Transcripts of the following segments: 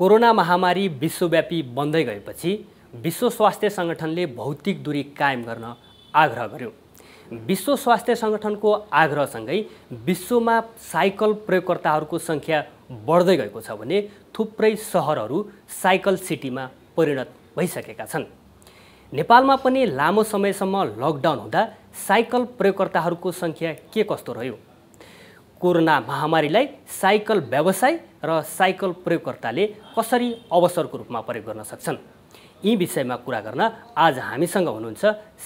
Corona महामारी विश्वव्यापी बन्दै गएपछि विश्व स्वास्थ्य सङ्गठनले भौतिक दूरी कायम गर्न आग्रह गर्यो विश्व स्वास्थ्य सङ्गठनको आग्रहसँगै विश्वमा साइकल प्रयोगकर्ताहरूको सङ्ख्या बढ्दै गएको छ भने थुप्रै सहरहरू साइकल सिटीमा परिणत भइसकेका छन् नेपालमा पनि लामो समयसम्म लकडाउन हुँदा साइकल प्रयोगकर्ताहरूको सङ्ख्या के कस्तो रह्यो कोरोना महामारीलाई साइकल व्यवसाय र साइकल प्रयोगकर्ताले कसरी अवसरको रूपमा प्रयोग गर्न सक्छन् यी विषयमा कुरा गर्न आज हामीसँग हुनुहुन्छ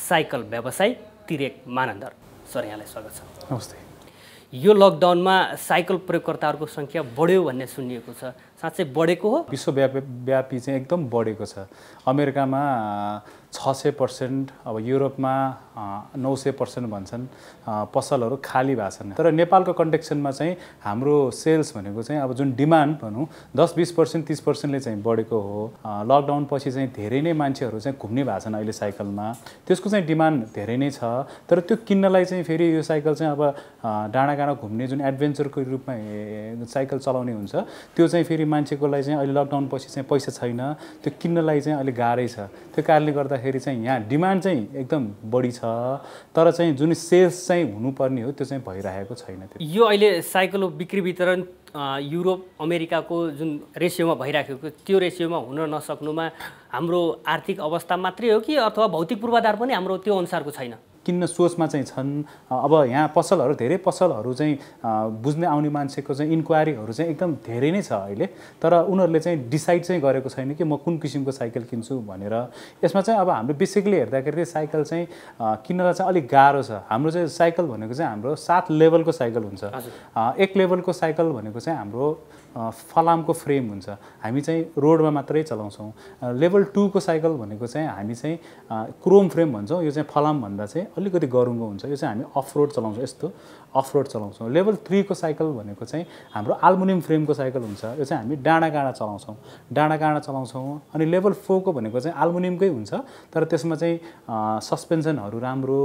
साइकल व्यवसायी तिरेक मानन्दर सर यहाँलाई स्वागत छ नमस्ते यो लकडाउनमा साइकल प्रयोगकर्ताहरूको सङ्ख्या बढ्यो भन्ने सुनिएको छ साँच्चै बढेको हो विश्वव्यापी व्यापी चाहिँ एकदम बढेको छ अमेरिकामा छ सय पर्सेन्ट अब युरोपमा नौ सय पर्सेन्ट भन्छन् पसलहरू खाली भएको छन् तर नेपालको कन्डेक्सनमा चाहिँ हाम्रो सेल्स भनेको चाहिँ अब जुन डिमान्ड भनौँ दस बिस पर्सेन्ट तिस पर्सेन्टले चाहिँ बढेको हो लकडाउन पछि चाहिँ धेरै नै मान्छेहरू चाहिँ घुम्ने भएको छन् अहिले साइकलमा त्यसको चाहिँ डिमान्ड धेरै नै छ तर त्यो किन्नलाई चाहिँ फेरि यो साइकल चाहिँ अब डाँडा घुम्ने जुन एडभेन्चरको रूपमा साइकल चलाउने हुन्छ त्यो चाहिँ फेरि मान्छेकोलाई चाहिँ अहिले लकडाउन पछि चाहिँ पैसा छैन त्यो किन्नलाई चाहिँ अहिले गाह्रै छ त्यो कारणले गर्दाखेरि चाहिँ यहाँ डिमान्ड चाहिँ एकदम बढी छ तर चाहिँ जुन सेल्स चाहिँ हुनुपर्ने हो त्यो चाहिँ भइरहेको छैन यो अहिले साइकल बिक्री वितरण युरोप अमेरिकाको जुन रेसियोमा भइराखेको त्यो रेसियोमा हुन नसक्नुमा हाम्रो आर्थिक अवस्था मात्रै हो कि अथवा भौतिक पूर्वाधार पनि हाम्रो त्यो अनुसारको छैन किन्न सोचमा चाहिँ छन् अब यहाँ पसलहरू धेरै पसलहरू चाहिँ बुझ्ने आउने मान्छेको चाहिँ इन्क्वायरीहरू चाहिँ एकदम धेरै नै छ अहिले तर उनीहरूले चाहिँ डिसाइड चाहिँ गरेको छैन कि म कुन किसिमको साइकल किन्छु भनेर यसमा चाहिँ अब हाम्रो बेसिकली हेर्दाखेरि चाहिँ साइकल चाहिँ किन्नलाई चाहिँ अलिक गाह्रो छ हाम्रो चाहिँ साइकल भनेको चाहिँ हाम्रो सात लेभलको साइकल हुन्छ एक लेभलको साइकल भनेको चाहिँ हाम्रो फलामको फ्रेम हुन्छ हामी चाहिँ रोडमा मात्रै चलाउँछौँ लेभल टूको साइकल भनेको चाहिँ हामी चाहिँ क्रोम फ्रेम भन्छौँ यो चाहिँ फलाम भन्दा चाहिँ अलिकति गरुङ्गो हुन्छ यो चाहिँ हामी अफ रोड चलाउँछौँ यस्तो अफ रोड चलाउँछौँ लेभल थ्रीको साइकल भनेको चाहिँ हाम्रो आल्मुनियम फ्रेमको साइकल हुन्छ यो चाहिँ हामी डाँडा काँडा चलाउँछौँ डाँडा काँडा चलाउँछौँ अनि लेभल फोरको भनेको चाहिँ आल्मुनियमकै हुन्छ तर त्यसमा चाहिँ सस्पेन्सनहरू राम्रो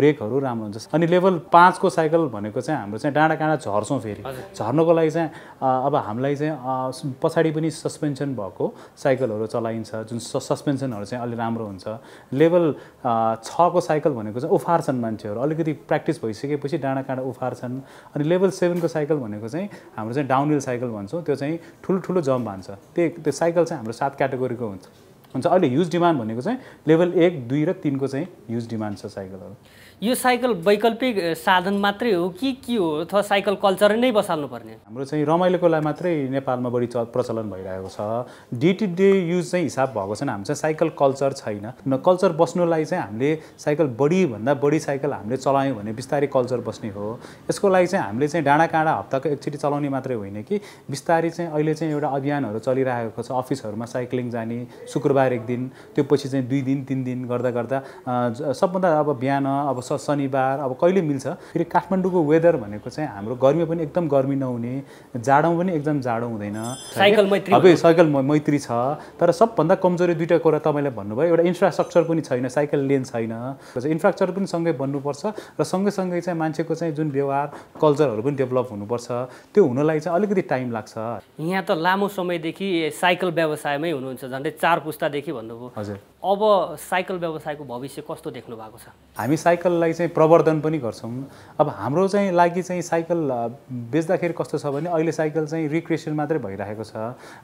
ब्रेकहरू राम्रो हुन्छ अनि लेभल पाँचको साइकल भनेको चाहिँ हाम्रो चाहिँ डाँडा काँडा झर्छौँ फेरि झर्नको लागि चाहिँ अब हामीलाई चाहिँ पछाडि पनि सस्पेन्सन भएको साइकलहरू चलाइन्छ जुन सस्पेन्सनहरू चाहिँ अलि राम्रो हुन्छ लेभल छको साइकल भनेको चाहिँ उफार्छन् मान्छेहरू अलिकति प्र्याक्टिस भइसकेपछि डाँडा काँडा उफार्छन् अनि लेभल सेभेनको साइकल भनेको चाहिँ हाम्रो चाहिँ डाउनहिल साइकल भन्छौँ त्यो चाहिँ ठुलो जम्प हान्छ त्यही त्यो साइकल चाहिँ हाम्रो सात क्याटेगोरीको हुन्छ हुन्छ अहिले ह्युज डिमान्ड भनेको चाहिँ लेभल एक दुई र तिनको चाहिँ ह्युज डिमान्ड छ साइकलहरू यो साइकल वैकल्पिक साधन मात्रै हो कि के हो अथवा साइकल कल्चर नै बसाल्नु पर्ने हाम्रो चाहिँ रमाइलोको लागि मात्रै नेपालमा बढी प्रचलन भइरहेको छ डे टु डे युज चाहिँ हिसाब भएको छैन हाम्रो चाहिँ साइकल कल्चर छैन न कल्चर बस्नुलाई चाहिँ हामीले साइकल बढीभन्दा बढी साइकल हामीले चलायौँ भने बिस्तारै कल्चर बस्ने हो यसको लागि चाहिँ हामीले चाहिँ डाँडा काँडा हप्ताको एकचोटि चलाउने मात्रै होइन कि बिस्तारै चाहिँ अहिले चाहिँ एउटा अभियानहरू चलिरहेको छ अफिसहरूमा साइक्लिङ जाने शुक्रबार एक दिन त्यो पछि चाहिँ दुई दिन तिन दिन गर्दा गर्दा सबभन्दा अब बिहान अब स शनिबार अब कहिले मिल्छ फेरि काठमाडौँको वेदर भनेको चाहिँ हाम्रो गर्मी पनि एकदम गर्मी नहुने जाडो पनि एकदम जाडो हुँदैन साइकल मैत्री अब साइकल मैत्री छ तर सबभन्दा कमजोरी दुइटा कुरा तपाईँले भन्नुभयो एउटा इन्फ्रास्ट्रक्चर पनि छैन साइकल लेन छैन इन्फ्रास्ट्रक्चर पनि सँगै बन्नुपर्छ र सँगैसँगै चाहिँ मान्छेको चाहिँ जुन व्यवहार कल्चरहरू पनि डेभलप हुनुपर्छ त्यो हुनलाई चाहिँ अलिकति टाइम लाग्छ यहाँ त लामो समयदेखि साइकल व्यवसायमै हुनुहुन्छ झन्डै चार पुस्ता पुस्तादेखि भन्नुभयो हजुर अब साइकल व्यवसायको भविष्य कस्तो देख्नु भएको छ हामी साइकललाई चाहिँ प्रवर्धन पनि गर्छौँ अब हाम्रो चाहिँ लागि चाहिँ साइकल बेच्दाखेरि कस्तो छ भने अहिले साइकल चाहिँ रिक्रिएसन मात्रै भइरहेको छ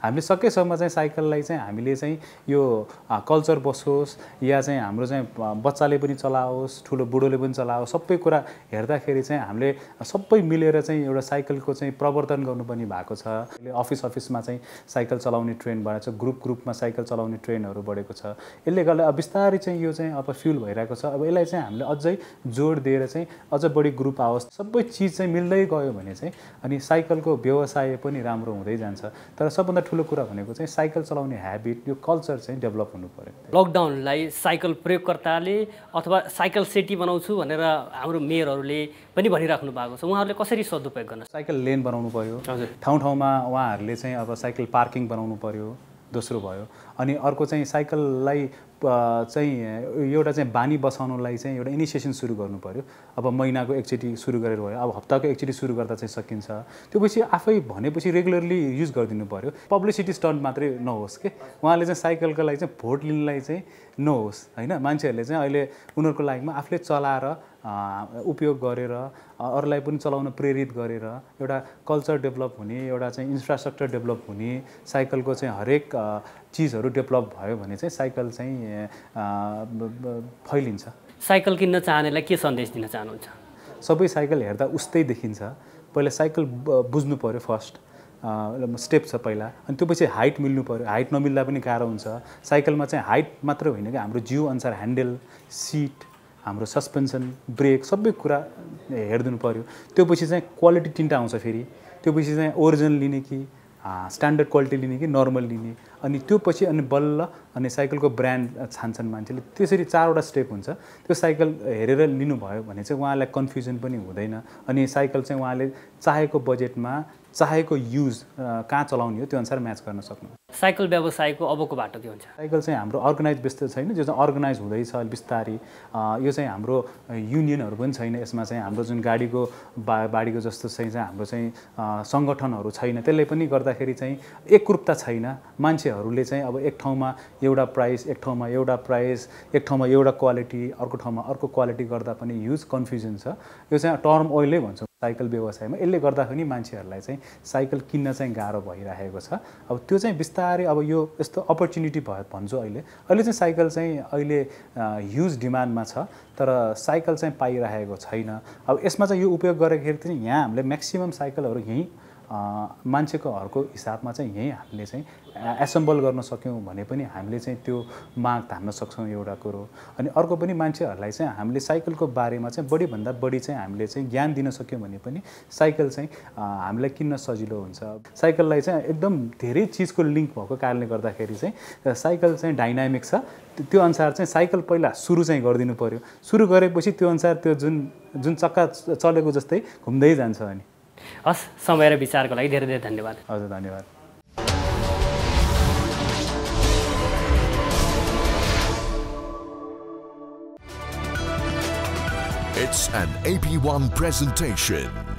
हामीले सकेसम्म चाहिँ साइकललाई चाहिँ हामीले चाहिँ यो कल्चर बसोस् या चाहिँ हाम्रो चाहिँ बच्चाले पनि चलाओस् ठुलो बुढोले पनि चलाओस् सबै कुरा हेर्दाखेरि चाहिँ हामीले सबै मिलेर चाहिँ एउटा साइकलको चाहिँ प्रवर्धन गर्नुपर्ने भएको छ अफिस अफिसमा चाहिँ साइकल चलाउने ट्रेन बढाएको छ ग्रुप ग्रुपमा साइकल चलाउने ट्रेनहरू बढेको छ यसले गर्दा अब बिस्तारै चाहिँ यो चाहिँ अब फ्युल भइरहेको छ अब यसलाई चाहिँ हामीले अझै जोड दिएर चाहिँ अझ बढी ग्रुप आओस् सबै चिज चाहिँ मिल्दै गयो भने चाहिँ अनि साइकलको व्यवसाय पनि राम्रो हुँदै जान्छ तर सबभन्दा ठुलो कुरा भनेको चाहिँ साइकल चलाउने ह्याबिट यो कल्चर चाहिँ डेभलप हुनु पऱ्यो लकडाउनलाई साइकल प्रयोगकर्ताले अथवा साइकल सेटी बनाउँछु भनेर हाम्रो मेयरहरूले पनि भनिराख्नु भएको छ उहाँहरूले कसरी सदुपयोग गर्न साइकल लेन बनाउनु पऱ्यो ठाउँ ठाउँमा उहाँहरूले चाहिँ अब साइकल पार्किङ बनाउनु पऱ्यो दोस्रो भयो अनि अर्को चाहिँ साइकललाई चाहिँ एउटा चाहिँ बानी बसाउनुलाई चाहिँ एउटा इनिसिएसन सुरु गर्नु पऱ्यो अब महिनाको एकचोटि सुरु गरेर भयो अब हप्ताको एकचोटि सुरु गर्दा चाहिँ सकिन्छ त्यो पछि आफै भनेपछि रेगुलरली युज गरिदिनु पऱ्यो पब्लिसिटी स्टन्ट मात्रै नहोस् कि उहाँले चाहिँ साइकलको लागि चाहिँ भोट लिनलाई चाहिँ नहोस् होइन मान्छेहरूले चाहिँ अहिले उनीहरूको लागिमा आफूले चलाएर उपयोग गरेर अरूलाई पनि चलाउन प्रेरित गरेर एउटा कल्चर डेभलप हुने एउटा चाहिँ इन्फ्रास्ट्रक्चर डेभलप हुने साइकलको चाहिँ हरेक चिजहरू डेभलप भयो भने चाहिँ साइकल चाहिँ फैलिन्छ साइकल किन्न चाहनेलाई के सन्देश दिन चाहनुहुन्छ सबै साइकल हेर्दा उस्तै देखिन्छ पहिला साइकल बुझ्नु पऱ्यो फर्स्ट स्टेप छ पहिला अनि त्यो पछि हाइट मिल्नु पऱ्यो हाइट नमिल्दा पनि गाह्रो हुन्छ साइकलमा चाहिँ हाइट मात्र होइन कि हाम्रो जिउ अनुसार ह्यान्डल सिट हाम्रो सस्पेन्सन ब्रेक सबै कुरा हेरिदिनु पऱ्यो त्यो पछि चाहिँ क्वालिटी तिनवटा आउँछ फेरि त्यो पछि चाहिँ ओरिजिनल लिने कि स्ट्यान्डर्ड क्वालिटी लिने कि नर्मल लिने अनि त्यो पछि अनि बल्ल अनि साइकलको ब्रान्ड छान्छन् मान्छेले त्यसरी चारवटा स्टेप हुन्छ त्यो साइकल हेरेर लिनुभयो भने चाहिँ उहाँलाई कन्फ्युजन पनि हुँदैन अनि साइकल चाहिँ उहाँले चाहेको बजेटमा चाहेको युज कहाँ चलाउने हो त्यो अनुसार म्याच गर्न सक्नुहुन्छ साइकल व्यवसायको अबको बाटो के हुन्छ साइकल चाहिँ हाम्रो अर्गनाइज व्यस्त छैन जो चाहिँ अर्गनाइज हुँदैछ बिस्तारै यो चाहिँ हाम्रो युनियनहरू पनि छैन यसमा चाहिँ हाम्रो जुन गाडीको बा बाडीको जस्तो चाहिँ हाम्रो चाहिँ सङ्गठनहरू छैन त्यसले पनि गर्दाखेरि चाहिँ एकरूपता छैन मान्छेहरूले चाहिँ अब एक ठाउँमा एउटा प्राइस एक ठाउँमा एउटा प्राइस एक ठाउँमा एउटा क्वालिटी अर्को ठाउँमा अर्को क्वालिटी गर्दा पनि ह्युज कन्फ्युजन छ यो चाहिँ टर्म ओइलै भन्छ साइकल व्यवसायमा यसले गर्दाखेरि मान्छेहरूलाई चाहिँ साइकल किन्न चाहिँ गाह्रो भइरहेको छ अब त्यो चाहिँ बिस्तारै अब यो यस्तो अपर्च्युनिटी भयो भन्छु अहिले अहिले चाहिँ साइकल चाहिँ अहिले ह्युज डिमान्डमा छ तर साइकल चाहिँ पाइरहेको छैन अब यसमा चाहिँ यो उपयोग गर्दाखेरि चाहिँ यहाँ हामीले म्याक्सिमम् साइकलहरू यहीँ मान्छेको हरको हिसाबमा चाहिँ यहीँ हामीले चाहिँ एसेम्बल गर्न सक्यौँ भने पनि हामीले चाहिँ त्यो माग धान्न सक्छौँ एउटा कुरो अनि अर्को पनि मान्छेहरूलाई चाहिँ हामीले साइकलको बारेमा चाहिँ बढीभन्दा बढी चाहिँ हामीले चाहिँ ज्ञान दिन सक्यौँ भने पनि साइकल चाहिँ हामीलाई किन्न सजिलो हुन्छ साइकललाई चाहिँ एकदम धेरै चिजको लिङ्क भएको कारणले गर्दाखेरि चाहिँ साइकल चाहिँ डाइनामिक छ त्यो अनुसार चाहिँ साइकल पहिला सुरु चाहिँ गरिदिनु पऱ्यो सुरु गरेपछि त्यो अनुसार त्यो जुन जुन चक्का चलेको जस्तै घुम्दै जान्छ अनि हस् समय र विचारको लागि धेरै धेरै धन्यवाद हजुर धन्यवाद It's an AP1 presentation.